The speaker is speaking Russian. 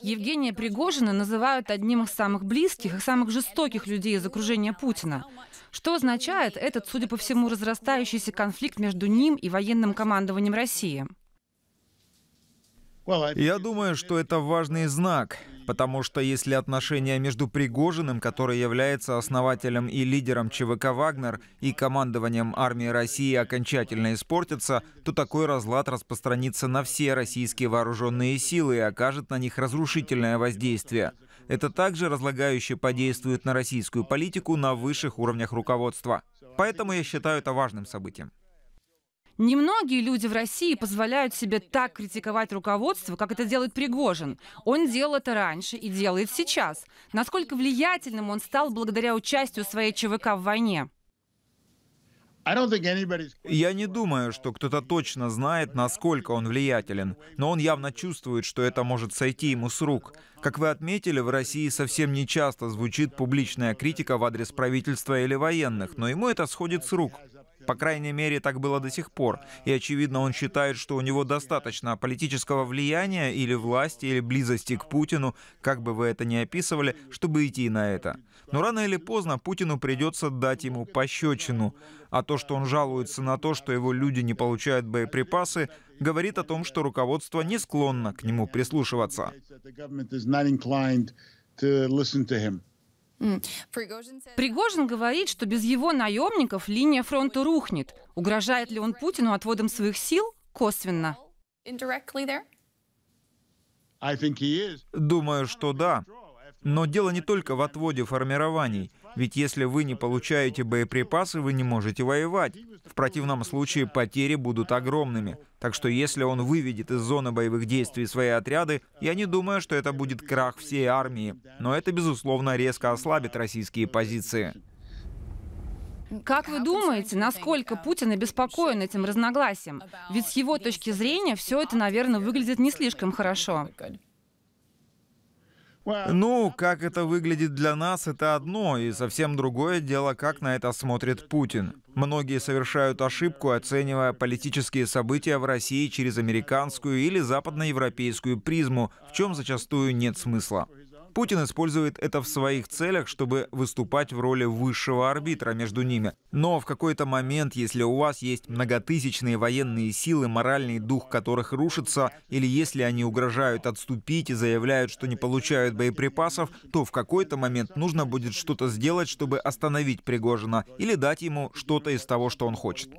Евгения Пригожина называют одним из самых близких и самых жестоких людей из окружения Путина. Что означает этот, судя по всему, разрастающийся конфликт между ним и военным командованием России? Я думаю, что это важный знак. Потому что если отношения между Пригожиным, который является основателем и лидером ЧВК «Вагнер», и командованием армии России окончательно испортятся, то такой разлад распространится на все российские вооруженные силы и окажет на них разрушительное воздействие. Это также разлагающе подействует на российскую политику на высших уровнях руководства. Поэтому я считаю это важным событием. Немногие люди в России позволяют себе так критиковать руководство, как это делает Пригожин. Он делал это раньше и делает сейчас. Насколько влиятельным он стал благодаря участию своей ЧВК в войне? Я не думаю, что кто-то точно знает, насколько он влиятелен, но он явно чувствует, что это может сойти ему с рук. Как вы отметили, в России совсем не часто звучит публичная критика в адрес правительства или военных, но ему это сходит с рук. По крайней мере, так было до сих пор. И, очевидно, он считает, что у него достаточно политического влияния или власти, или близости к Путину, как бы вы это ни описывали, чтобы идти на это. Но рано или поздно Путину придется дать ему пощечину. А то, что он жалуется на то, что его люди не получают боеприпасы, говорит о том, что руководство не склонно к нему прислушиваться. Пригожин говорит, что без его наемников линия фронта рухнет. Угрожает ли он Путину отводом своих сил? Косвенно. Думаю, что да. Но дело не только в отводе формирований. Ведь если вы не получаете боеприпасы, вы не можете воевать. В противном случае потери будут огромными. Так что если он выведет из зоны боевых действий свои отряды, я не думаю, что это будет крах всей армии. Но это, безусловно, резко ослабит российские позиции. Как вы думаете, насколько Путин обеспокоен этим разногласием? Ведь с его точки зрения все это, наверное, выглядит не слишком хорошо. Ну, как это выглядит для нас, это одно, и совсем другое дело, как на это смотрит Путин. Многие совершают ошибку, оценивая политические события в России через американскую или западноевропейскую призму, в чем зачастую нет смысла. Путин использует это в своих целях, чтобы выступать в роли высшего арбитра между ними. Но в какой-то момент, если у вас есть многотысячные военные силы, моральный дух которых рушится, или если они угрожают отступить и заявляют, что не получают боеприпасов, то в какой-то момент нужно будет что-то сделать, чтобы остановить Пригожина или дать ему что-то из того, что он хочет.